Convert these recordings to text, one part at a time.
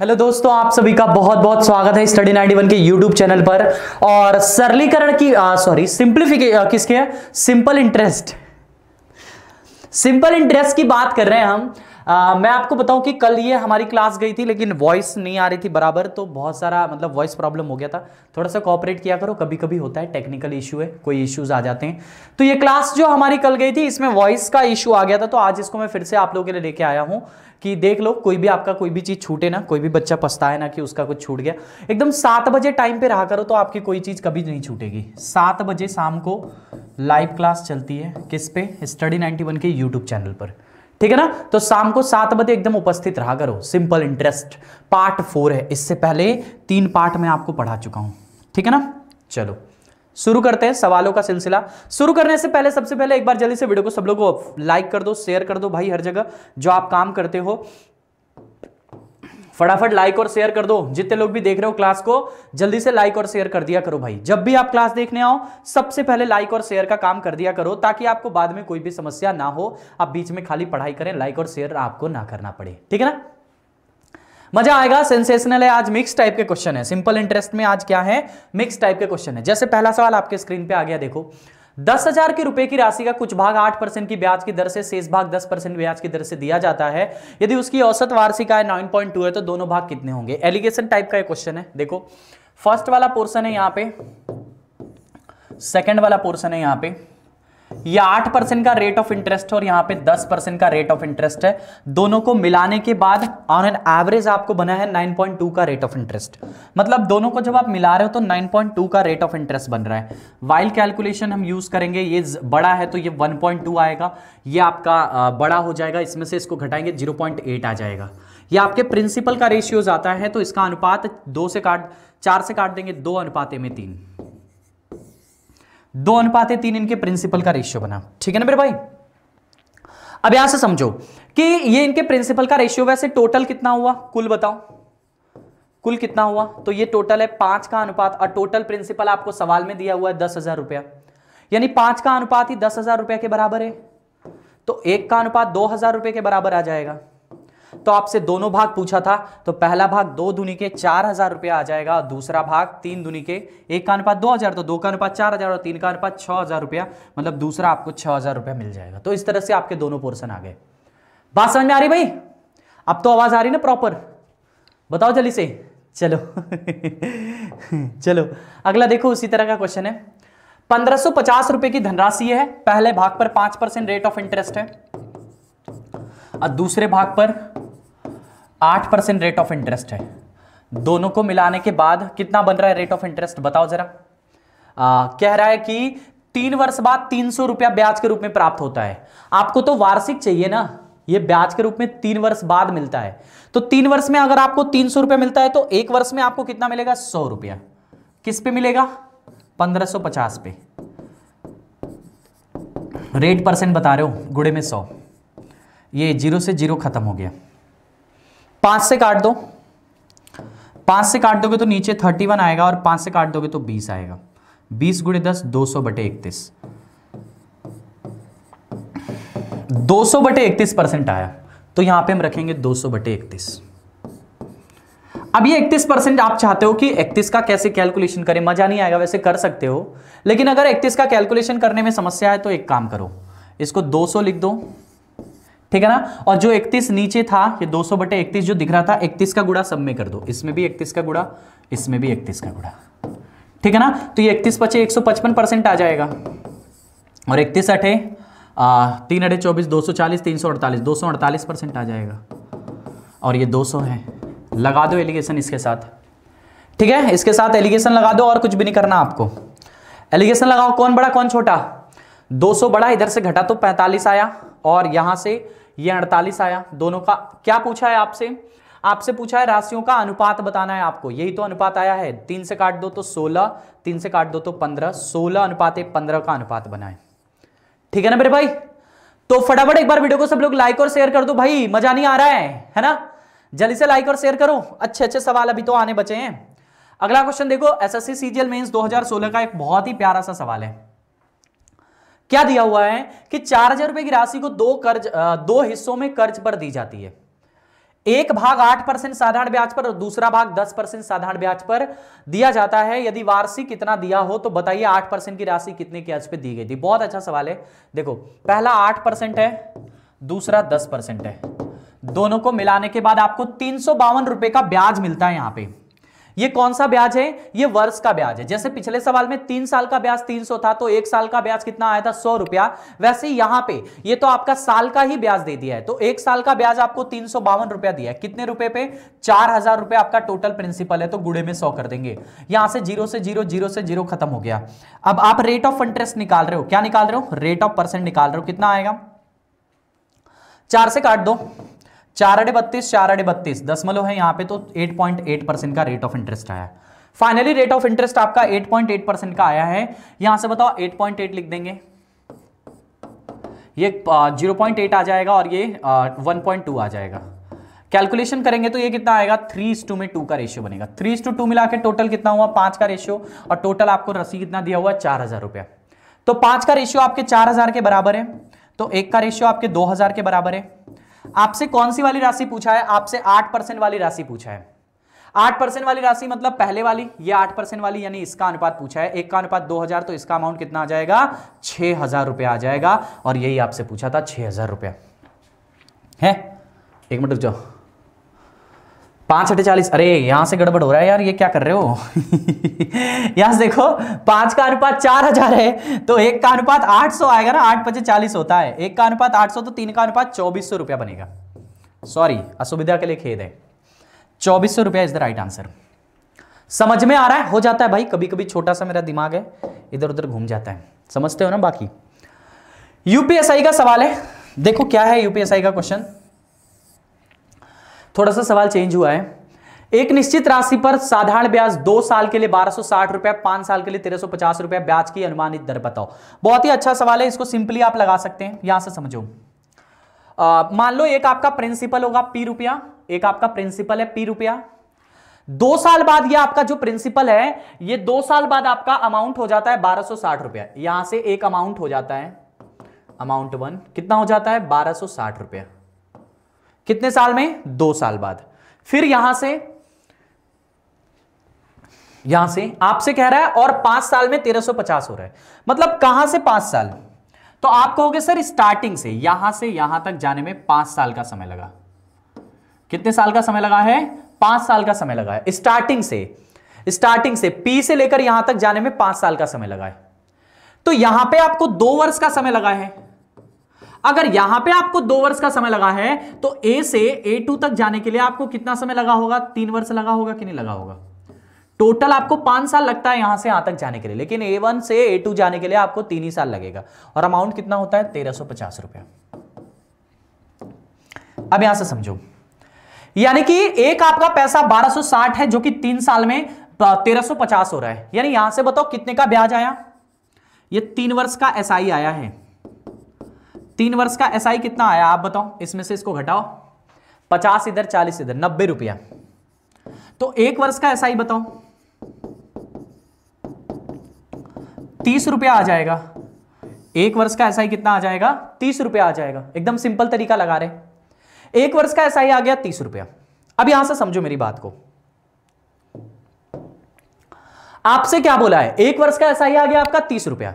hello दोस्तों आप सभी का बहुत बहुत स्वागत है स्टडी वन के यूट्यूब चैनल पर और सरलीकरण की सॉरी सिंप्लीफिके किसके सिंपल इंटरेस्ट सिंपल इंटरेस्ट की बात कर रहे हैं हम आ, मैं आपको बताऊं कि कल ये हमारी क्लास गई थी लेकिन वॉइस नहीं आ रही थी बराबर तो बहुत सारा मतलब वॉइस प्रॉब्लम हो गया था थोड़ा सा कॉपरेट किया करो कभी कभी होता है टेक्निकल इशू है कोई इश्यूज आ जाते हैं तो ये क्लास जो हमारी कल गई थी इसमें वॉइस का इशू आ गया था तो आज इसको मैं फिर से आप लोगों के लिए लेके आया हूँ कि देख लो कोई भी आपका कोई भी चीज़ छूटे ना कोई भी बच्चा पछताए ना कि उसका कुछ छूट गया एकदम सात बजे टाइम पे रहा करो तो आपकी कोई चीज़ कभी नहीं छूटेगी सात बजे शाम को लाइव क्लास चलती है किस पे स्टडी 91 के यूट्यूब चैनल पर ठीक है ना तो शाम को सात बजे एकदम उपस्थित रहा करो सिंपल इंटरेस्ट पार्ट फोर है इससे पहले तीन पार्ट में आपको पढ़ा चुका हूं ठीक है ना चलो शुरू करते हैं सवालों का सिलसिला शुरू करने से पहले सबसे पहले एक बार जल्दी से वीडियो को सब लोगों को लाइक कर दो शेयर कर दो भाई हर जगह जो आप काम करते हो फटाफट लाइक और शेयर कर दो जितने लोग भी देख रहे हो क्लास को जल्दी से लाइक और शेयर कर दिया करो भाई जब भी आप क्लास देखने आओ सबसे पहले लाइक और शेयर का काम कर दिया करो ताकि आपको बाद में कोई भी समस्या ना हो आप बीच में खाली पढ़ाई करें लाइक और शेयर आपको ना करना पड़े ठीक है ना मजा आएगा सेंसेशनल है आज मिक्स टाइप के क्वेश्चन है सिंपल इंटरेस्ट में आज क्या है मिक्स टाइप के क्वेश्चन है जैसे पहला सवाल आपके स्क्रीन पर आ गया देखो दस हजार के रुपए की राशि का कुछ भाग आठ परसेंट की ब्याज की दर से शेष भाग दस परसेंट ब्याज की दर से दिया जाता है यदि उसकी औसत वार्षिक आय नाइन पॉइंट टू है तो दोनों भाग कितने होंगे एलिगेशन टाइप का क्वेश्चन है देखो फर्स्ट वाला पोर्सन है यहाँ पे सेकेंड वाला पोर्सन है यहाँ पे ये आठ परसेंट का रेट ऑफ इंटरेस्ट है और यहां पे दस परसेंट का रेट ऑफ इंटरेस्ट है दोनों को मिलाने के बाद ऑन एन एवरेज आपको बना है नाइन पॉइंट टू का रेट ऑफ इंटरेस्ट मतलब दोनों को जब आप मिला रहे हो तो नाइन पॉइंट टू का रेट ऑफ इंटरेस्ट बन रहा है वाइल कैलकुलेशन हम यूज करेंगे ये बड़ा है तो ये वन आएगा ये आपका बड़ा हो जाएगा इसमें से इसको घटाएंगे जीरो आ जाएगा ये आपके प्रिंसिपल का रेशियोज आता है तो इसका अनुपात दो से काट चार से काट देंगे दो अनुपात में तीन दो अनुपात है तीन इनके प्रिंसिपल का रेशियो बना ठीक है ना मेरे भाई अब यहां से समझो कि ये इनके प्रिंसिपल का रेशियो वैसे टोटल कितना हुआ कुल बताओ कुल कितना हुआ तो ये टोटल है पांच का अनुपात और टोटल प्रिंसिपल आपको सवाल में दिया हुआ है दस हजार रुपया यानी पांच का अनुपात ही दस हजार रुपया के बराबर है तो एक का अनुपात दो हजार रुपये के बराबर आ जाएगा तो आपसे दोनों भाग पूछा था तो पहला भाग दो दुनी के चार हजार रुपया आ जाएगा और दूसरा भाग तीन दुनी के एक का अनुपात दो हजार तो दो का अनुपात चार हजार और तीन का अनुपात छह हजार रुपया मतलब दूसरा आपको छह हजार रुपया मिल जाएगा तो इस तरह से आपके दोनों पोर्सन आ गए बात समझ में आ रही भाई अब तो आवाज़ आ रही ना प्रॉपर बताओ जल्दी से चलो चलो अगला देखो उसी तरह का क्वेश्चन है पंद्रह सौ पचास रुपए की धनराशि है पहले भाग पर पांच परसेंट रेट ऑफ इंटरेस्ट है और दूसरे भाग पर आठ परसेंट रेट ऑफ इंटरेस्ट है दोनों को मिलाने के बाद कितना बन रहा है रेट ऑफ इंटरेस्ट बताओ जरा आ, कह रहा है कि तीन वर्ष बाद तीन सौ रुपया ब्याज के रूप में प्राप्त होता है आपको तो वार्षिक चाहिए ना ये ब्याज के रूप में तीन वर्ष बाद मिलता है तो तीन वर्ष में अगर आपको तीन सौ रुपया मिलता है तो एक वर्ष में आपको कितना मिलेगा सौ रुपया किस पे मिलेगा पंद्रह सौ पचास पे रेट परसेंट बता रहे हो गुड़े में सौ ये जीरो से जीरो खत्म हो गया पांच से काट दो पांच से काट दोगे तो नीचे थर्टी वन आएगा और पांच से काट दोगे तो बीस आएगा बीस गुड़े दस दो सौ बटे इकतीस दो सौ बटे इकतीस परसेंट आया तो यहां पे हम रखेंगे दो सौ बटे इकतीस अब ये 31 परसेंट आप चाहते हो कि 31 का कैसे कैलकुलेशन करें मजा नहीं आएगा वैसे कर सकते हो लेकिन अगर 31 का कैलकुलेशन करने में समस्या है तो एक काम करो इसको 200 लिख दो ठीक है ना और जो 31 नीचे था ये 200 बटे इकतीस जो दिख रहा था 31 का गुड़ा सब में कर दो इसमें भी 31 का गुड़ा इसमें भी 31 का गुड़ा ठीक है ना तो ये इकतीस पचे 155 परसेंट आ जाएगा और इकतीस अठे तीन अठे चौबीस दो सौ चालीस तीन सौ अड़तालीस दो सौ अड़तालीस परसेंट आ जाएगा और ये 200 है लगा दो एलिगेशन इसके साथ ठीक है इसके साथ एलिगेशन लगा दो और कुछ भी नहीं करना आपको एलिगेशन लगाओ कौन बड़ा कौन छोटा 200 बड़ा इधर से घटा तो 45 आया और यहां से ये अड़तालीस आया दोनों का क्या पूछा है आपसे आपसे पूछा है राशियों का अनुपात बताना है आपको यही तो अनुपात आया है तीन से काट दो तो सोलह तीन से काट दो तो पंद्रह सोलह अनुपात पंद्रह का अनुपात बनाए ठीक है ना मेरे भाई तो फटाफट एक बार वीडियो को सब लोग लाइक और शेयर कर दो भाई मजा नहीं आ रहा है है ना जल्दी से लाइक और शेयर करो अच्छे अच्छे सवाल अभी तो आने बचे हैं अगला क्वेश्चन देखो एसएससी सीजीएल मेंस 2016 का एक बहुत ही प्यारा सा सवाल है क्या दिया हुआ है कि चार हजार रुपए की राशि को दो कर्ज दो हिस्सों में कर्ज पर दी जाती है एक भाग आठ परसेंट साधारण ब्याज पर और दूसरा भाग दस परसेंट साधारण ब्याज पर दिया जाता है यदि वार्षिक कितना दिया हो तो बताइए आठ परसेंट की राशि कितने ब्याज पे दी गई थी बहुत अच्छा सवाल है देखो पहला आठ परसेंट है दूसरा दस परसेंट है दोनों को मिलाने के बाद आपको तीन सौ बावन रुपए का ब्याज मिलता है यहां पर ये कौन सा ब्याज है ये वर्ष का ब्याज है जैसे पिछले सवाल में तीन साल का ब्याज तीन सौ था तो एक साल का ब्याज कितना आया था सौ रुपया वैसे यहां पे ये तो आपका साल का ही ब्याज दे दिया है तो एक साल का ब्याज आपको तीन सौ बावन रुपया दिया है कितने रुपए पे चार हजार रुपया आपका टोटल प्रिंसिपल है तो गुड़े में सौ कर देंगे यहां से जीरो से जीरो जीरो से जीरो खत्म हो गया अब आप रेट ऑफ इंटरेस्ट निकाल रहे हो क्या निकाल रहे हो रेट ऑफ परसेंट निकाल रहे हो कितना आएगा चार से काट दो चार अड़े बत्तीस चार अड़े बत्तीस दसमलव है यहाँ पे तो 8.8 परसेंट का रेट ऑफ इंटरेस्ट आया फाइनली रेट ऑफ इंटरेस्ट आपका 8.8 परसेंट का आया है यहां से बताओ 8.8 लिख देंगे ये 0.8 आ जाएगा और ये 1.2 आ जाएगा कैलकुलेशन करेंगे तो ये कितना आएगा थ्री इस टू में टू का रेशियो बनेगा थ्री इस टू टू मिला के टोटल कितना हुआ पांच का रेशियो और टोटल आपको रसी कितना दिया हुआ चार हजार रुपया तो पांच का रेशियो आपके चार हजार के बराबर है तो एक का रेशियो आपके दो हजार के बराबर है आपसे कौन सी वाली राशि पूछा है आपसे आठ परसेंट वाली राशि पूछा है आठ परसेंट वाली राशि मतलब पहले वाली ये आठ परसेंट वाली यानी इसका अनुपात पूछा है एक का अनुपात दो हजार तो इसका अमाउंट कितना आ जाएगा छह हजार रुपया आ जाएगा और यही आपसे पूछा था छह हजार रुपया है एक मिनट जाओ पांच अठे चालीस अरे यहां से गड़बड़ हो रहा है यार ये क्या कर रहे हो यहां से देखो पांच का अनुपात चार हजार है तो एक का अनुपात आठ सौ आएगा ना आठ पचे चालीस होता है एक का अनुपात आठ सौ तो तीन का अनुपात चौबीस सौ रुपया बनेगा सॉरी असुविधा के लिए खेद है चौबीस सौ रुपया इज द राइट आंसर समझ में आ रहा है हो जाता है भाई कभी कभी छोटा सा मेरा दिमाग है इधर उधर घूम जाता है समझते हो ना बाकी यूपीएसआई का सवाल है देखो क्या है यूपीएसआई का क्वेश्चन थोड़ा सा सवाल चेंज हुआ है एक निश्चित राशि पर साधारण ब्याज दो साल के लिए बारह सौ रुपए पांच साल के लिए तेरह सौ पचास रुपए ब्याज की अनुमानित दर बताओ बहुत ही अच्छा सवाल है इसको सिंपली आप लगा सकते हैं यहां से समझो मान लो एक आपका प्रिंसिपल होगा पी रुपया एक आपका प्रिंसिपल है पी रुपया दो साल बाद ये आपका जो प्रिंसिपल है ये दो साल बाद आपका अमाउंट हो जाता है बारह सो साठ रुपया यहां से एक अमाउंट हो जाता है अमाउंट वन कितना हो जाता है बारह सो साठ रुपया कितने साल में दो साल बाद फिर यहां से यहां से आपसे कह रहा है और पांच साल में 1350 हो रहा है मतलब कहां से पांच साल तो आप कहोगे सर स्टार्टिंग से यहां से यहां तक जाने में पांच साल का समय लगा कितने साल का समय लगा है पांच साल का समय लगा है स्टार्टिंग से स्टार्टिंग से पी से लेकर यहां तक जाने में पांच साल का समय लगा है तो यहां पे आपको दो वर्ष का समय लगा है अगर यहां पे आपको दो वर्ष का समय लगा है तो ए से ए टू तक जाने के लिए आपको कितना समय लगा होगा तीन वर्ष लगा होगा कि नहीं लगा होगा टोटल आपको पांच साल लगता है यहां से यहां तक जाने के लिए लेकिन ए वन से ए टू जाने के लिए आपको तीन ही साल लगेगा और अमाउंट कितना होता है तेरह सौ पचास रुपया अब यहां से समझो यानी कि एक आपका पैसा 1260 है जो कि तीन साल में 1350 हो रहा है यानी यहां से बताओ कितने का ब्याज आया ये तीन वर्ष का एसआई आया है तीन वर्ष का एसआई कितना आया आप बताओ इसमें से इसको घटाओ पचास इधर चालीस इधर नब्बे रुपया तो एक वर्ष का एसआई बताओ तीस रुपया आ जाएगा एक वर्ष का एसआई कितना आ जाएगा तीस रुपया आ जाएगा एकदम सिंपल तरीका लगा रहे एक वर्ष का एसआई आ गया तीस रुपया अब यहां से समझो मेरी बात को आपसे क्या बोला है एक वर्ष का एसआई आ गया आपका तीस रुपया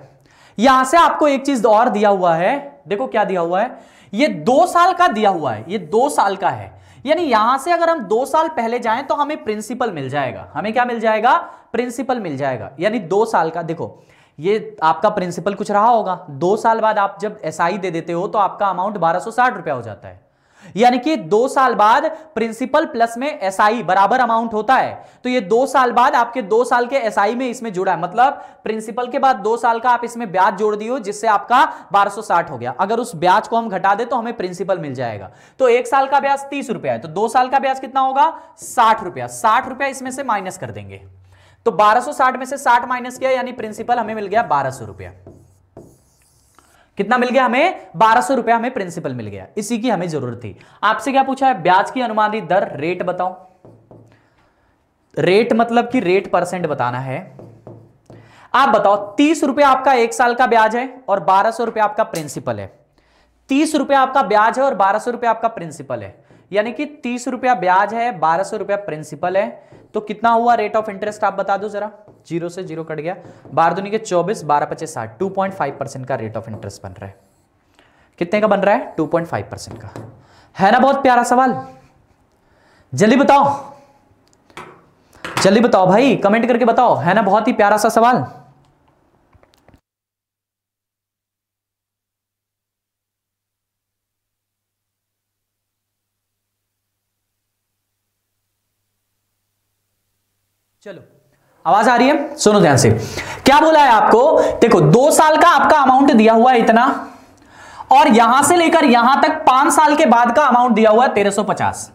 यहां से आपको एक चीज और दिया हुआ है देखो क्या दिया हुआ है ये दो साल का दिया हुआ है ये दो साल का है यानी यहां से अगर हम दो साल पहले जाएं तो हमें प्रिंसिपल मिल जाएगा हमें क्या मिल जाएगा प्रिंसिपल मिल जाएगा यानी दो साल का देखो ये आपका प्रिंसिपल कुछ रहा होगा दो साल बाद आप जब एसआई दे देते हो तो आपका अमाउंट बारह सौ साठ रुपया हो जाता है यानी कि दो साल बाद प्रिंसिपल प्लस में एसआई बराबर अमाउंट होता है तो ये दो साल बाद आपके दो साल के एसआई में इसमें जुड़ा है मतलब प्रिंसिपल के बाद दो साल का आप इसमें ब्याज जोड़ दियो जिससे आपका 1260 हो गया अगर उस ब्याज को हम घटा दे तो हमें प्रिंसिपल मिल जाएगा तो एक साल का ब्याज तीस रुपया है तो दो साल का ब्याज कितना होगा साठ रुपया साठ रुपया इसमें से माइनस कर देंगे तो बारह में से साठ माइनस किया यानी प्रिंसिपल हमें मिल गया बारह रुपया कितना मिल गया हमें बारह सौ रुपया हमें प्रिंसिपल मिल गया इसी की हमें जरूरत थी आपसे क्या पूछा है ब्याज की अनुमानित दर रेट बताओ रेट मतलब कि रेट परसेंट बताना है आप बताओ तीस रुपया आपका एक साल का ब्याज है और बारह सौ रुपया आपका प्रिंसिपल है तीस रुपया आपका ब्याज है और बारह सौ रुपया आपका प्रिंसिपल है यानी कि तीस रुपया ब्याज है बारह सौ रुपया प्रिंसिपल है तो कितना हुआ रेट ऑफ इंटरेस्ट आप बता दो जरा जीरो से जीरो कट गया बारह दुनिया के चौबीस बारह पच्चीस साठ टू पॉइंट फाइव परसेंट का रेट ऑफ इंटरेस्ट बन रहा है कितने का बन रहा है टू पॉइंट फाइव परसेंट का है ना बहुत प्यारा सवाल जल्दी बताओ जल्दी बताओ भाई कमेंट करके बताओ है ना बहुत ही प्यारा सा सवाल चलो आवाज आ रही है सुनो ध्यान से क्या बोला है आपको देखो दो साल का आपका अमाउंट दिया हुआ है इतना और यहां से लेकर यहां तक पांच साल के बाद का अमाउंट दिया हुआ है तेरह सौ पचास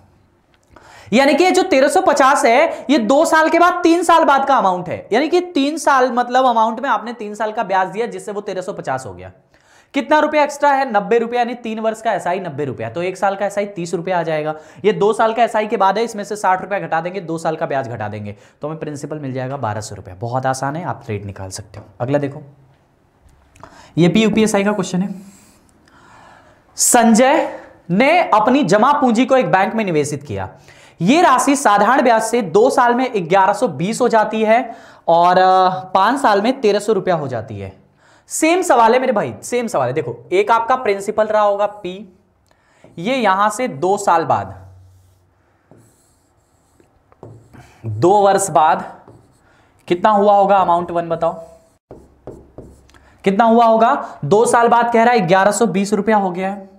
यानी कि जो 1350 है ये दो साल के बाद तीन साल बाद का अमाउंट है यानी कि तीन साल मतलब अमाउंट में आपने तीन साल का ब्याज दिया जिससे वो 1350 हो गया कितना रुपया एक्स्ट्रा है नब्बे रुपया यानी तीन वर्ष का एसआई नब्बे रुपया तो एक साल का एसआई तीस रुपया आ जाएगा ये दो साल का एसआई के बाद है इसमें से साठ रुपया घटा देंगे दो साल का ब्याज घटा देंगे तो हमें प्रिंसिपल मिल जाएगा बारह सौ रुपया बहुत आसान है आप ट्रेड निकाल सकते हो अगला देखो ये पी यूपीएसआई का क्वेश्चन है संजय ने अपनी जमा पूंजी को एक बैंक में निवेशित किया ये राशि साधारण ब्याज से दो साल में 1120 हो जाती है और पांच साल में तेरह रुपया हो जाती है सेम सवाल है मेरे भाई सेम सवाल है देखो एक आपका प्रिंसिपल रहा होगा पी ये यहां से दो साल बाद दो वर्ष बाद कितना हुआ होगा अमाउंट वन बताओ कितना हुआ होगा दो साल बाद कह रहा है ग्यारह सो बीस रुपया हो गया है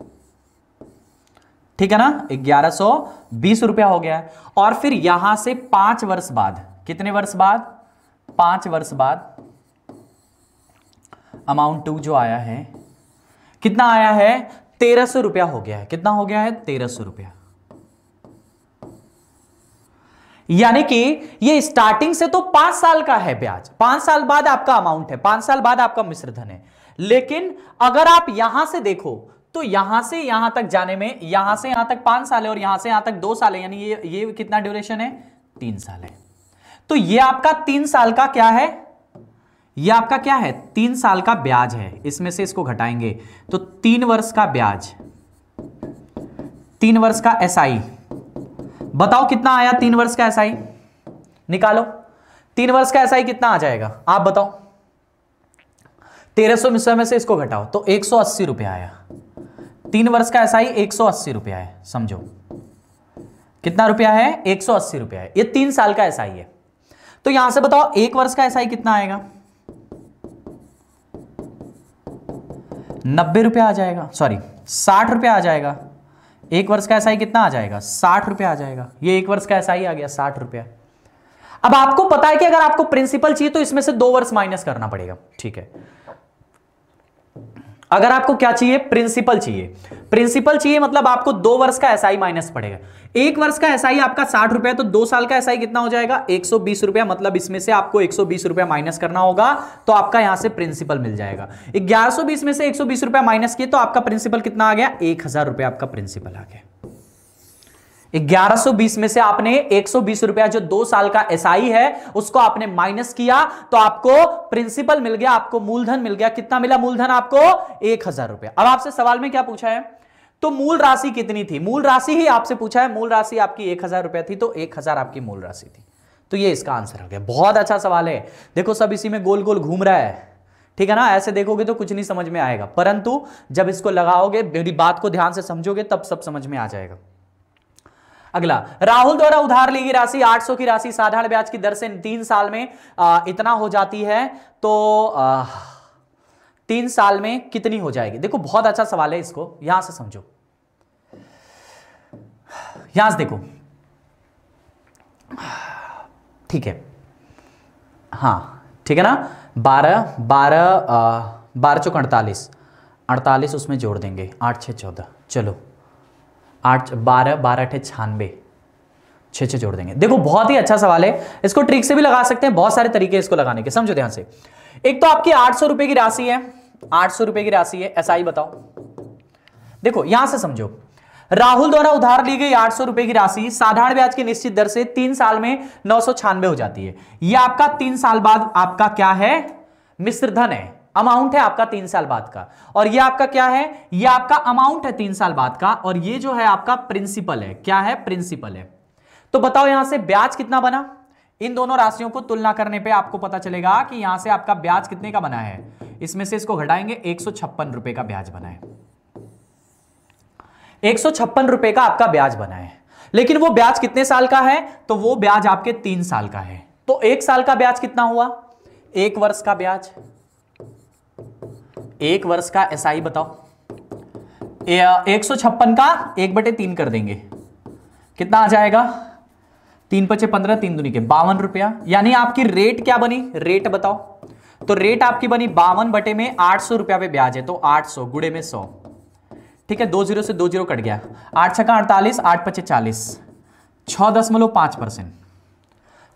ठीक है ना ग्यारह सो बीस रुपया हो गया है और फिर यहां से पांच वर्ष बाद कितने वर्ष बाद पांच वर्ष बाद अमाउंट टू जो आया है कितना आया है तेरह सौ रुपया हो गया है कितना हो गया है तेरह सौ रुपया यानी कि ये स्टार्टिंग से तो पांच साल का है ब्याज पांच साल बाद आपका अमाउंट है पांच साल बाद आपका मिश्र धन है लेकिन अगर आप यहां से देखो तो यहां से यहां तक जाने में यहां से यहां तक पांच साल है और यहां से यहां तक दो साल है यानी ये ये कितना ड्यूरेशन है तीन साल है तो ये आपका तीन साल का क्या है ये आपका क्या है तीन साल का ब्याज है इसमें से इसको घटाएंगे तो तीन वर्ष का ब्याज तीन वर्ष का एस बताओ कितना आया तीन वर्ष का एस निकालो तीन वर्ष का एस कितना आ जाएगा आप बताओ तेरह सौ में से इसको घटाओ तो एक सौ अस्सी रुपया आया तीन वर्ष का एसआई एक सौ अस्सी रुपया है समझो कितना रुपया है एक सौ अस्सी रुपया है ये तीन साल का एसआई है तो यहां से बताओ एक वर्ष का एसआई कितना आएगा नब्बे रुपया आ जाएगा सॉरी साठ रुपया आ जाएगा एक वर्ष का एसआई कितना आ जाएगा साठ रुपया आ जाएगा ये एक वर्ष का एसआई आ गया साठ रुपया अब आपको पता है कि अगर आपको प्रिंसिपल चाहिए तो इसमें से दो वर्ष माइनस करना पड़ेगा ठीक है अगर आपको क्या चाहिए प्रिंसिपल चाहिए प्रिंसिपल चाहिए मतलब आपको दो वर्ष का एसआई माइनस पड़ेगा एक वर्ष का एसआई आपका साठ रुपया तो दो साल का एसआई कितना हो जाएगा एक सौ बीस रुपया मतलब इसमें से आपको एक सौ बीस रुपया माइनस करना होगा तो आपका यहां से प्रिंसिपल मिल जाएगा ग्यारह सौ बीस में से एक सौ बीस रुपया माइनस किए तो आपका प्रिंसिपल कितना आ गया एक हजार रुपया आपका प्रिंसिपल आ गया 1120 में से आपने 120 रुपया जो दो साल का एस SI है उसको आपने माइनस किया तो आपको प्रिंसिपल मिल गया आपको मूलधन मिल गया कितना मिला मूलधन आपको एक हजार रुपया अब आपसे सवाल में क्या पूछा है तो मूल राशि कितनी थी मूल राशि ही आपसे पूछा है मूल राशि आपकी एक हजार रुपया थी तो एक हजार आपकी मूल राशि थी तो ये इसका आंसर हो गया बहुत अच्छा सवाल है देखो सब इसी में गोल गोल घूम रहा है ठीक है ना ऐसे देखोगे तो कुछ नहीं समझ में आएगा परंतु जब इसको लगाओगे मेरी बात को ध्यान से समझोगे तब सब समझ में आ जाएगा अगला राहुल द्वारा उधार ली गई राशि 800 की राशि साधारण ब्याज की दर से तीन साल में आ, इतना हो जाती है तो आ, तीन साल में कितनी हो जाएगी देखो बहुत अच्छा सवाल है इसको यहां से समझो यहां से देखो ठीक है हाँ ठीक है ना बारह बारह बारह चौक अड़तालीस अड़तालीस उसमें जोड़ देंगे आठ छः चौदह चलो आठ बारह बारह अठे छानबे छः छः जोड़ देंगे देखो बहुत ही अच्छा सवाल है इसको ट्रिक से भी लगा सकते हैं बहुत सारे तरीके इसको लगाने के समझो ध्यान से एक तो आपकी आठ सौ रुपये की राशि है आठ सौ रुपये की राशि है ऐसा ही बताओ देखो यहां से समझो राहुल द्वारा उधार ली गई आठ सौ रुपए की राशि साधारण ब्याज की निश्चित दर से तीन साल में नौ हो जाती है यह आपका तीन साल बाद आपका क्या है मिश्रधन है अमाउंट है आपका तीन साल बाद का और ये आपका क्या है ये आपका अमाउंट है तीन साल बाद का और ये जो है आपका प्रिंसिपल है क्या है प्रिंसिपल है तो बताओ यहां से ब्याज कितना बना इन दोनों राशियों को तुलना करने पे आपको पता चलेगा कि यहां से आपका ब्याज कितने का बना है इसमें से इसको घटाएंगे एक रुपए का ब्याज बना है एक रुपए का आपका ब्याज बना है लेकिन वो ब्याज कितने साल का है तो वो ब्याज आपके तीन साल का है तो एक साल का ब्याज कितना हुआ एक वर्ष का ब्याज एक वर्ष का एस SI बताओ एक सौ छप्पन का एक बटे तीन कर देंगे कितना आ जाएगा तीन पचे पंद्रह तीन दुनी के बावन रुपया यानी आपकी रेट क्या बनी रेट बताओ तो रेट आपकी बनी बावन बटे में आठ सौ रुपया पे ब्याज है तो आठ सौ गुड़े में सौ ठीक है दो जीरो से दो जीरो कट गया आठ छका अड़तालीस आठ पचे चालीस छ दशमलव पांच परसेंट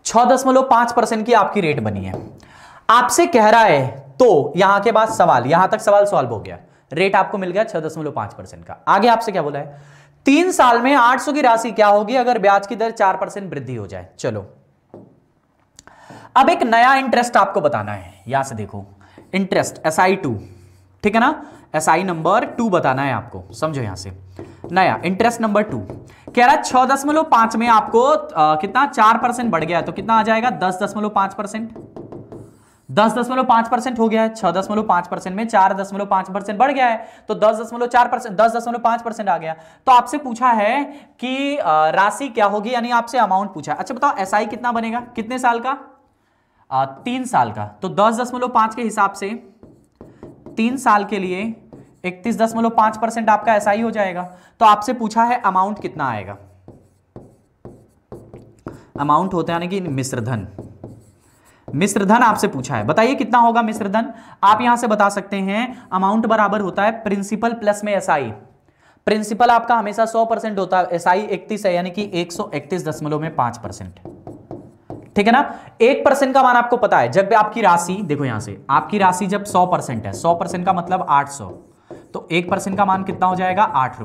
छ दशमलव पांच परसेंट की आपकी रेट बनी है आपसे कह रहा है तो यहां के बाद सवाल यहां तक सवाल सॉल्व हो गया रेट आपको मिल गया छह दशमलव पांच परसेंट का आगे आपसे क्या बोला है तीन साल में आठ सौ की राशि क्या होगी अगर ब्याज की दर चार परसेंट वृद्धि हो जाए चलो अब एक नया इंटरेस्ट आपको बताना है यहां से देखो इंटरेस्ट एस आई टू ठीक है ना एस आई नंबर टू बताना है आपको समझो यहां से नया इंटरेस्ट नंबर टू कह रहा है छह दशमलव पांच में आपको आ, कितना चार परसेंट बढ़ गया तो कितना आ जाएगा दस दशमलव पांच परसेंट दस दशमलव पांच परसेंट हो गया है छह दशमलव पांच परसेंट में चार दशमलव पांच परसेंट बढ़ गया है तो दस दशमलव चार परसेंट दस दशमलव पांच परसेंट आ गया तो आपसे पूछा है कि राशि क्या होगी यानी आपसे अमाउंट पूछा है अच्छा बताओ एस SI कितना बनेगा कितने साल का आ, तीन साल का तो दस दशमलव पांच के हिसाब से तीन साल के लिए इकतीस दशमलव पांच परसेंट आपका एस SI हो जाएगा तो आपसे पूछा है अमाउंट कितना आएगा अमाउंट होता है यानी कि मिश्रधन मिश्र धन आपसे पूछा है बताइए कितना होगा मिश्र धन आप यहां से बता सकते हैं अमाउंट बराबर होता है प्रिंसिपल प्लस में एसआई प्रिंसिपल आपका हमेशा 100 परसेंट होता है एसआई 31 है यानी कि एक दशमलव में पांच परसेंट ठीक है ना एक परसेंट का मान आपको पता है जब आपकी राशि देखो यहां से आपकी राशि जब सौ है सौ का मतलब आठ तो एक का मान कितना हो जाएगा आठ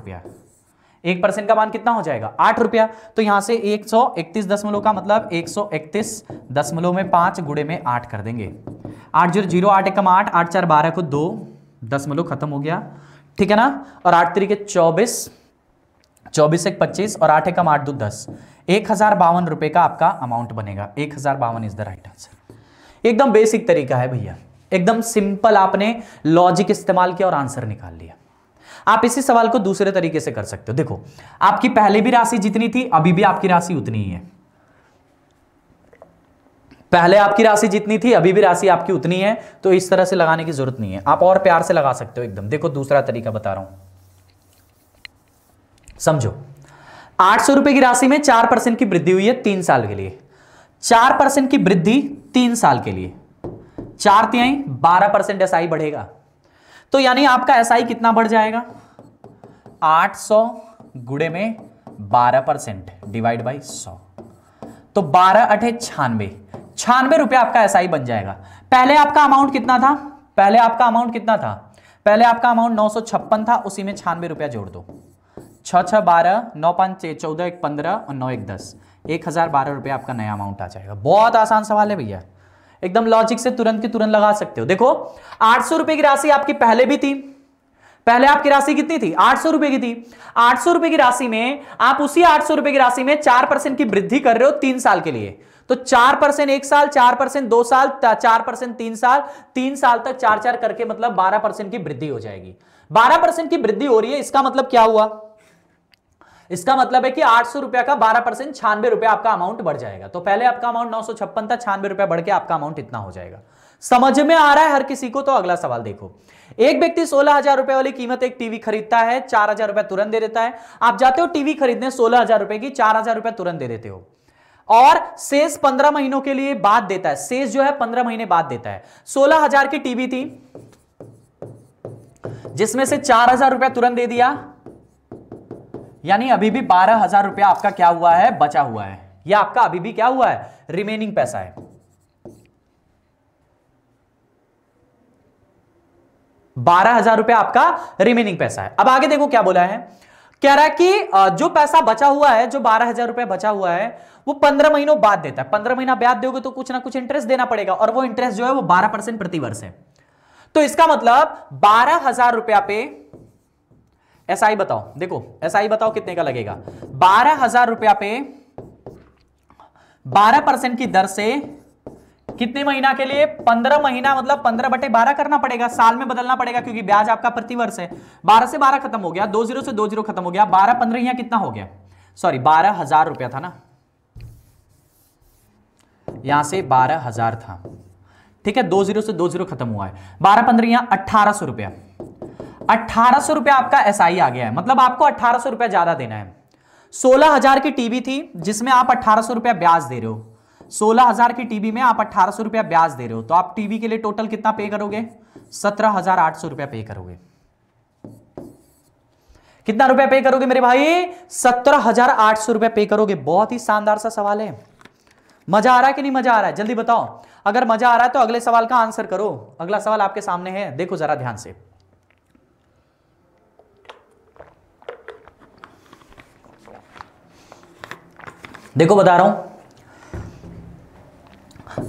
एक परसेंट का मान कितना हो जाएगा आठ रुपया तो यहां से एक सौ इकतीस दशमलव का मतलब एक सौ इकतीस दशमलव में पांच गुड़े में आठ कर देंगे आठ जीरो जीरो आठ एकम आठ आठ चार बारह को दो दशमलव खत्म हो गया ठीक है ना और आठ तरीके चौबीस चौबीस एक पच्चीस और आठ एकम आठ दो दस एक हज़ार बावन रुपए का आपका अमाउंट बनेगा एक हज़ार बावन इज़ द राइट आंसर एकदम बेसिक तरीका है भैया एकदम सिंपल आपने लॉजिक इस्तेमाल किया और आंसर निकाल लिया आप इसी सवाल को दूसरे तरीके से कर सकते हो देखो आपकी पहले भी राशि जितनी थी अभी भी आपकी राशि उतनी ही है पहले आपकी राशि जितनी थी अभी भी राशि आपकी उतनी है तो इस तरह से लगाने की जरूरत नहीं है आप और प्यार से लगा सकते हो एकदम देखो दूसरा तरीका बता रहा हूं समझो आठ सौ रुपए की राशि में चार परसेंट की वृद्धि हुई है तीन साल के लिए चार परसेंट की वृद्धि तीन साल के लिए चार तिहाई बारह परसेंट एस बढ़ेगा तो यानी आपका एस SI कितना बढ़ जाएगा 800 सौ गुड़े में 12 परसेंट डिवाइड बाई 100 तो 12 अठे छानवे छानबे रुपया आपका एस SI बन जाएगा पहले आपका अमाउंट कितना था पहले आपका अमाउंट कितना था पहले आपका अमाउंट नौ था उसी में छानबे रुपया जोड़ दो छ छ बारह नौ पांच छह चौदह एक पंद्रह और नौ एक दस एक हज़ार बारह रुपया आपका नया अमाउंट आ जाएगा बहुत आसान सवाल है भैया एकदम लॉजिक से तुरंत की तुरंत लगा सकते हो देखो आठ सौ रुपए की राशि आपकी पहले भी थी पहले आपकी राशि कितनी थी आठ सौ रुपए की थी आठ सौ रुपए की राशि में आप उसी आठ सौ रुपए की राशि में चार परसेंट की वृद्धि कर रहे हो तीन साल के लिए तो चार परसेंट एक साल चार परसेंट दो साल चार परसेंट तीन साल तीन साल तक चार चार करके मतलब बारह परसेंट की वृद्धि हो जाएगी बारह परसेंट की वृद्धि हो रही है इसका मतलब क्या हुआ इसका मतलब है कि आठ सौ रुपया का बारह परसेंट छानबे रुपया आपका अमाउंट बढ़ जाएगा तो पहले आपका अमाउंट नौ सौ छप्पन था छानबे रुपया बढ़ के आपका अमाउंट इतना हो जाएगा समझ में आ रहा है हर किसी को तो अगला सवाल देखो एक व्यक्ति सोलह हजार रुपए वाली कीमत एक टीवी खरीदता है चार हजार रुपए तुरंत दे देता है आप जाते हो टीवी खरीदने सोलह हजार रुपए की चार हजार रुपया तुरंत दे देते हो और शेष पंद्रह महीनों के लिए बाद देता है शेष जो है पंद्रह महीने बाद देता है सोलह हजार की टीवी थी जिसमें से चार हजार रुपया तुरंत दे दिया यानी अभी भी बारह हजार रुपया आपका क्या हुआ है बचा हुआ है या आपका अभी भी क्या हुआ है रिमेनिंग पैसा है बारह हजार रुपया आपका रिमेनिंग पैसा है अब आगे देखो क्या बोला है कह रहा है कि जो पैसा बचा हुआ है जो बारह हजार रुपया बचा हुआ है वो पंद्रह महीनों बाद देता है पंद्रह महीना ब्याज दोगे तो कुछ ना कुछ इंटरेस्ट देना पड़ेगा और वो इंटरेस्ट जो है वो बारह परसेंट प्रतिवर्ष है तो इसका मतलब बारह हजार रुपया पे एसआई बताओ देखो एस बताओ कितने का लगेगा बारह हजार रुपया पे बारह परसेंट की दर से कितने महीना के लिए पंद्रह महीना मतलब पंद्रह बटे बारह करना पड़ेगा साल में बदलना पड़ेगा क्योंकि ब्याज आपका प्रतिवर्ष है बारह से बारह खत्म हो गया दो जीरो से दो जीरो खत्म हो गया बारह पंद्रह यहां कितना हो गया सॉरी बारह हजार रुपया था ना यहां से बारह हजार था ठीक है दो जीरो से दो जीरो खत्म हुआ है बारह पंद्रह यहां अट्ठारह सौ रुपया अट्ठारह सौ रुपया आपका एस SI आ गया है मतलब आपको अट्ठारह सौ रुपया ज्यादा देना है सोलह हजार की टीबी थी जिसमें आप अट्ठारह सौ रुपया ब्याज दे रहे हो सोलह हजार की टीवी में आप अट्ठारह सौ रुपया ब्याज दे रहे हो तो आप टीवी के लिए टोटल कितना पे करोगे सत्रह हजार आठ सौ रुपया पे करोगे कितना रुपया पे करोगे मेरे भाई सत्रह हजार आठ सौ रुपया पे करोगे बहुत ही शानदार सा सवाल है मजा आ रहा है कि नहीं मजा आ रहा है जल्दी बताओ अगर मजा आ रहा है तो अगले सवाल का आंसर करो अगला सवाल आपके सामने है देखो जरा ध्यान से देखो बता रहा हूं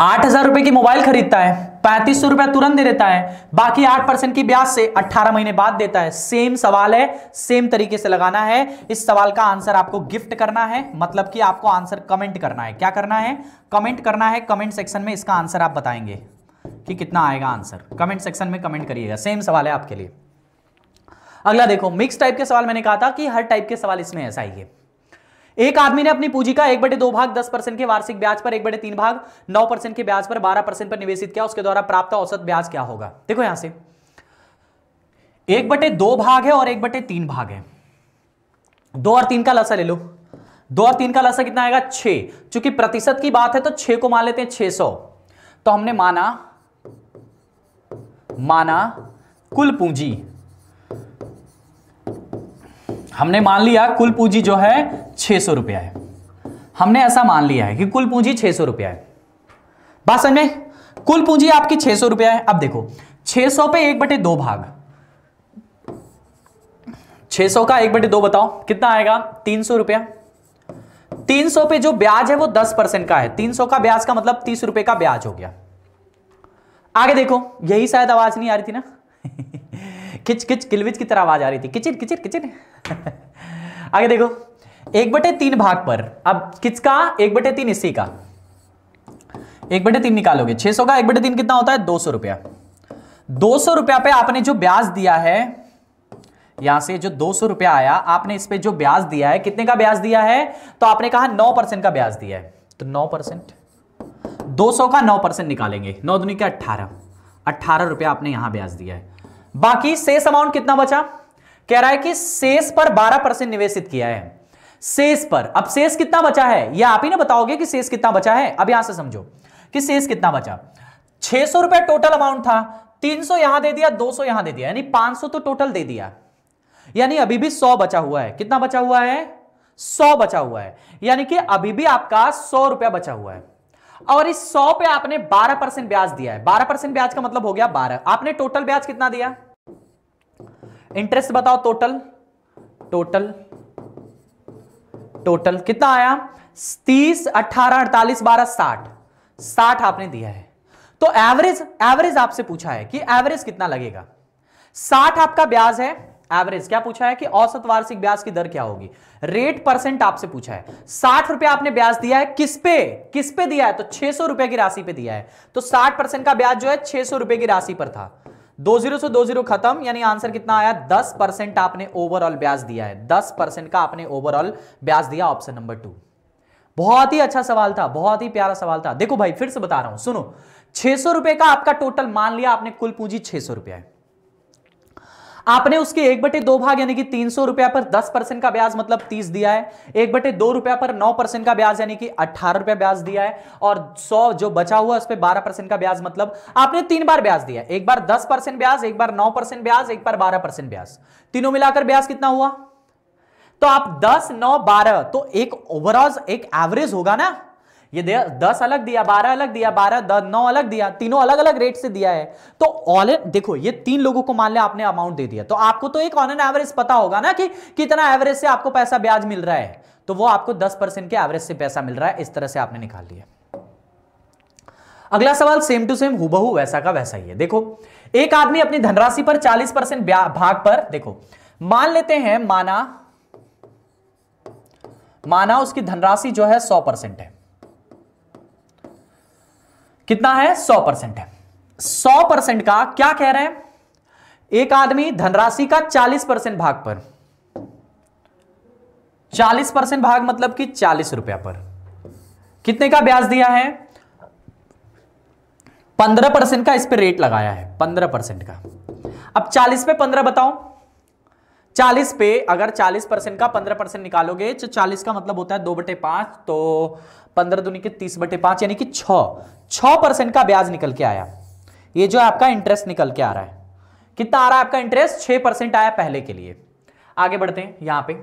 आठ हजार रुपए की मोबाइल खरीदता है पैंतीस सौ रुपया तुरंत दे देता है बाकी आठ परसेंट की ब्याज से अट्ठारह महीने बाद देता है सेम सवाल है सेम तरीके से लगाना है इस सवाल का आंसर आपको गिफ्ट करना है मतलब कि आपको आंसर कमेंट करना है क्या करना है कमेंट करना है कमेंट सेक्शन में इसका आंसर आप बताएंगे कि कितना आएगा आंसर कमेंट सेक्शन में कमेंट करिएगा सेम सवाल है आपके लिए अगला देखो मिक्स टाइप के सवाल मैंने कहा था कि हर टाइप के सवाल इसमें ऐसा ही है एक आदमी ने अपनी पूंजी का एक बटे दो भाग दस परसेंट के वार्षिक ब्याज पर एक बटे तीन भाग नौ परसेंट के ब्याज पर बारह परसेंट पर निवेशित किया उसके द्वारा प्राप्त औसत ब्याज क्या होगा देखो यहां से एक बटे दो भाग है और एक बटे तीन भाग है दो और तीन का लसा ले लो दो और तीन का लसा कितना आएगा छ चूंकि प्रतिशत की बात है तो छे को मान लेते हैं छे सौ तो हमने माना माना कुल पूंजी हमने मान लिया कुल पूंजी जो है छह सौ रुपया है हमने ऐसा मान लिया है कि कुल पूंजी छह सौ रुपया है बात समझ में कुल पूंजी आपकी छह सौ रुपया है अब देखो छह सौ पे एक बटे दो भाग छह सौ का एक बटे दो बताओ कितना आएगा तीन सौ रुपया तीन सौ पे जो ब्याज है वो दस परसेंट का है तीन सौ का ब्याज का मतलब तीस रुपए का ब्याज हो गया आगे देखो यही शायद आवाज नहीं आ रही थी ना खिच खिच किलविच की तरह आवाज आ रही थी किचिर किचिर किचिर आगे देखो एक बटे तीन भाग पर अब किसका एक बटे तीन इसी का एक बटे तीन निकालोगे छह सौ का एक बटे तीन कितना होता है दो सौ रुपया दो सौ रुपया पे आपने जो ब्याज दिया है यहां से जो दो सौ रुपया आया आपने इस पे जो ब्याज दिया है कितने का ब्याज दिया है तो आपने कहा नौ परसेंट का ब्याज दिया है तो नौ परसेंट दो सौ का नौ परसेंट निकालेंगे नौ दुनिया अट्ठारह अट्ठारह रुपया आपने यहां ब्याज दिया है बाकी शेष अमाउंट कितना बचा कह रहा है कि शेष पर 12 परसेंट निवेशित किया है शेष पर अब शेष कितना बचा है यह आप ही ना बताओगे कि शेष कितना बचा है अब यहां से समझो कि शेष कितना बचा छह सौ रुपया टोटल अमाउंट था तीन सौ यहां दे दिया दो सौ यहां दे दिया यानी पांच सौ तो टोटल दे दिया यानी अभी भी सौ बचा हुआ है कितना बचा हुआ है सौ बचा हुआ है यानी कि अभी भी आपका सौ रुपया बचा हुआ है और इस सौ पे आपने बारह परसेंट ब्याज दिया है बारह परसेंट ब्याज का मतलब हो गया बारह आपने टोटल ब्याज कितना दिया इंटरेस्ट बताओ टोटल टोटल टोटल कितना आया तीस अट्ठारह अड़तालीस बारह साठ साठ आपने दिया है तो एवरेज एवरेज आपसे पूछा है कि एवरेज कितना लगेगा साठ आपका ब्याज है एवरेज क्या पूछा है कि औसत वार्षिक ब्याज की दर क्या होगी रेट परसेंट आपसे पूछा है साठ रुपया आपने ब्याज दिया है किस पे किस पे दिया है तो छह सौ रुपए की राशि पे दिया है तो साठ परसेंट का ब्याज जो है छह सौ रुपए की राशि पर था दो जीरो से दो जीरो खत्म यानी आंसर कितना आया दस परसेंट आपने ओवरऑल ब्याज दिया है दस परसेंट का आपने ओवरऑल ब्याज दिया ऑप्शन नंबर टू बहुत ही अच्छा सवाल था बहुत ही प्यारा सवाल था देखो भाई फिर से बता रहा हूं सुनो छह सौ रुपए का आपका टोटल मान लिया आपने कुल पूंजी छह सौ रुपया है आपने उसके एक बटे दो भाग यानी कि तीन सौ रुपया पर दस परसेंट का ब्याज मतलब तीस दिया है एक बटे दो रुपया पर नौ परसेंट का ब्याज यानी कि अठारह रुपया ब्याज दिया है और सौ जो बचा हुआ उस पर बारह परसेंट का ब्याज मतलब आपने तीन बार ब्याज दिया एक बार दस परसेंट ब्याज एक बार नौ परसेंट ब्याज एक बार बारह परसेंट ब्याज तीनों मिलाकर ब्याज कितना हुआ तो आप दस नौ बारह तो एक ओवरऑल एक एवरेज होगा ना ये दस अलग दिया बारह अलग दिया बारह दस नौ अलग दिया तीनों अलग अलग रेट से दिया है तो ऑल देखो ये तीन लोगों को मान लिया आपने अमाउंट दे दिया तो आपको तो एक ऑन एन एवरेज पता होगा ना कि कितना एवरेज से आपको पैसा ब्याज मिल रहा है तो वो आपको दस परसेंट के एवरेज से पैसा मिल रहा है इस तरह से आपने निकाल लिया अगला सवाल सेम टू सेम हुबहू वैसा का वैसा ही है देखो एक आदमी अपनी धनराशि पर 40 परसेंट भाग पर देखो मान लेते हैं माना माना उसकी धनराशि जो है 100 परसेंट है कितना है सौ परसेंट है सौ परसेंट का क्या कह रहे हैं एक आदमी धनराशि का चालीस परसेंट भाग पर चालीस परसेंट भाग मतलब कि चालीस रुपया पर कितने का ब्याज दिया है पंद्रह परसेंट का इस पर रेट लगाया है पंद्रह परसेंट का अब चालीस पे पंद्रह बताओ चालीस पे अगर चालीस परसेंट का पंद्रह परसेंट निकालोगे तो चालीस का मतलब होता है दो बटे पांच तो पंद्रह दुनी के तीस बटे पांच यानी कि छ छ परसेंट का ब्याज निकल के आया ये जो आपका इंटरेस्ट निकल के आ रहा है कितना आ रहा है आपका इंटरेस्ट छह परसेंट आया पहले के लिए आगे बढ़ते हैं यहां पे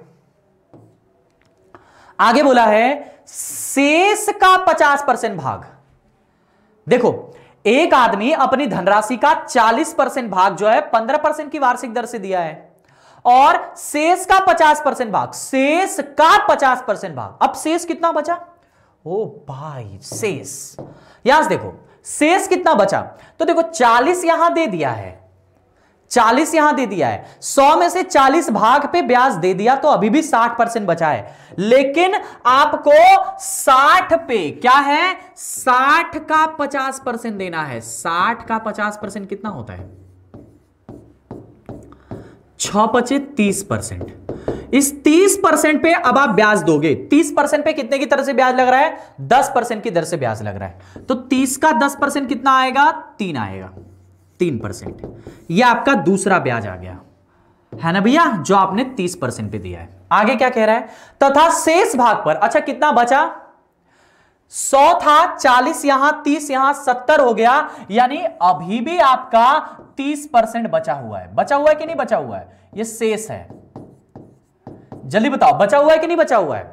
आगे बोला है शेष का पचास परसेंट भाग देखो एक आदमी अपनी धनराशि का चालीस परसेंट भाग जो है पंद्रह परसेंट की वार्षिक दर से दिया है और शेष का पचास परसेंट भाग शेष का पचास परसेंट भाग अब शेष कितना बचा ओ भाई शेष यहां से देखो शेष कितना बचा तो देखो 40 यहां दे दिया है 40 यहां दे दिया है 100 में से 40 भाग पे ब्याज दे दिया तो अभी भी 60 परसेंट बचा है लेकिन आपको 60 पे क्या है 60 का 50 परसेंट देना है 60 का 50 परसेंट कितना होता है छ पचे तीस परसेंट इस तीस परसेंट पे अब आप ब्याज दोगे तीस परसेंट पे कितने की तरह से ब्याज लग रहा है दस परसेंट की दर से ब्याज लग रहा है तो तीस का दस परसेंट कितना आएगा तीन आएगा तीन परसेंट यह आपका दूसरा ब्याज आ गया है ना भैया जो आपने तीस परसेंट पे दिया है आगे क्या कह रहा है तथा शेष भाग पर अच्छा कितना बचा सौ था चालीस यहां तीस यहां सत्तर हो गया यानी अभी भी आपका तीस परसेंट बचा हुआ है बचा हुआ है कि नहीं बचा हुआ है ये शेष है जल्दी बताओ बचा हुआ है कि नहीं बचा हुआ है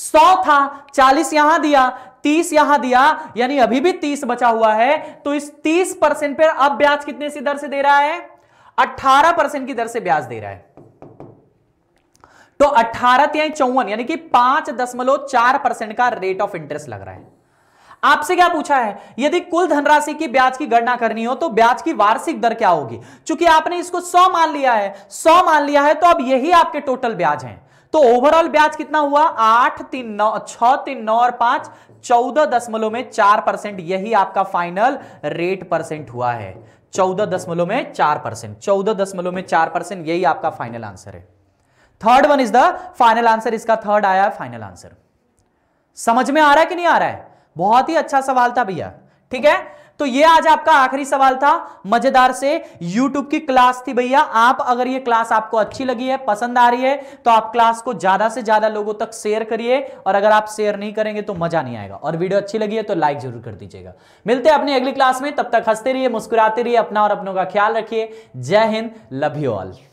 सौ था चालीस यहां दिया तीस यहां दिया यानी अभी भी तीस बचा हुआ है तो इस तीस परसेंट पर अब ब्याज कितने सी दर से दे रहा है अट्ठारह परसेंट की दर से ब्याज दे रहा है तो अठारह चौवन यानी कि पांच दशमलव चार परसेंट का रेट ऑफ इंटरेस्ट लग रहा है आपसे क्या पूछा है यदि कुल धनराशि की ब्याज की गणना करनी हो तो ब्याज की वार्षिक दर क्या होगी चूंकि आपने इसको सौ मान लिया है सौ मान लिया है तो अब यही आपके टोटल ब्याज है तो ओवरऑल ब्याज कितना हुआ आठ तीन नौ छ तीन नौ और पांच चौदह दशमलव में चार परसेंट यही आपका फाइनल रेट परसेंट हुआ है चौदह दशमलव में चार परसेंट चौदह दशमलव में चार परसेंट यही आपका फाइनल आंसर है third one is the final answer इसका थर्ड आया फाइनल आंसर समझ में आ रहा है कि नहीं आ रहा है बहुत ही अच्छा सवाल था भैया ठीक है तो ये आज आपका आखिरी सवाल था मजेदार से YouTube की क्लास थी भैया आप अगर ये क्लास आपको अच्छी लगी है पसंद आ रही है तो आप क्लास को ज्यादा से ज्यादा लोगों तक शेयर करिए और अगर आप शेयर नहीं करेंगे तो मजा नहीं आएगा और वीडियो अच्छी लगी है तो लाइक जरूर कर दीजिएगा मिलते हैं अपनी अगली क्लास में तब तक हंसते रहिए मुस्कुराते रहिए अपना और अपनों का ख्याल रखिए जय हिंद लव यू ऑल